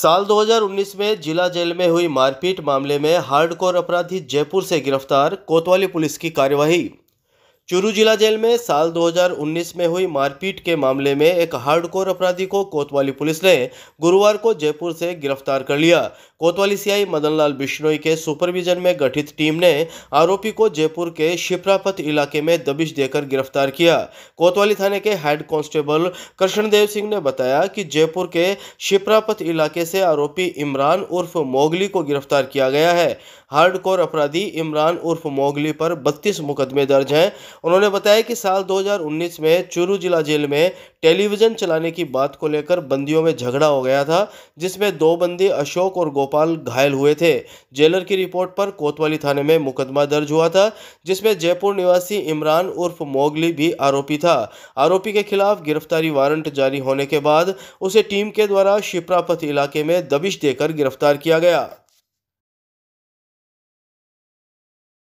साल 2019 में जिला जेल में हुई मारपीट मामले में हार्डकोर अपराधी जयपुर से गिरफ्तार कोतवाली पुलिस की कार्यवाही चुरू जिला जेल में साल 2019 में हुई मारपीट के मामले में एक हार्डकोर अपराधी को कोतवाली पुलिस ने गुरुवार को जयपुर से गिरफ्तार कर लिया कोतवाली सीआई मदनलाल बिश्नोई के सुपरविजन में गठित टीम ने आरोपी को जयपुर के शिप्रापथ इलाके में दबिश देकर गिरफ्तार किया कोतवाली थाने के हेड कांस्टेबल कृष्णदेव सिंह ने बताया कि जयपुर के शिप्रापथ इलाके से आरोपी इमरान उर्फ मोगली को गिरफ्तार किया गया है हार्डकोर अपराधी इमरान उर्फ मोगली पर बत्तीस मुकदमे दर्ज हैं उन्होंने बताया कि साल 2019 में चूरू जिला जेल में टेलीविज़न चलाने की बात को लेकर बंदियों में झगड़ा हो गया था जिसमें दो बंदी अशोक और गोपाल घायल हुए थे जेलर की रिपोर्ट पर कोतवाली थाने में मुकदमा दर्ज हुआ था जिसमें जयपुर निवासी इमरान उर्फ मोगली भी आरोपी था आरोपी के खिलाफ गिरफ्तारी वारंट जारी होने के बाद उसे टीम के द्वारा शिप्रापथ इलाके में दबिश देकर गिरफ्तार किया गया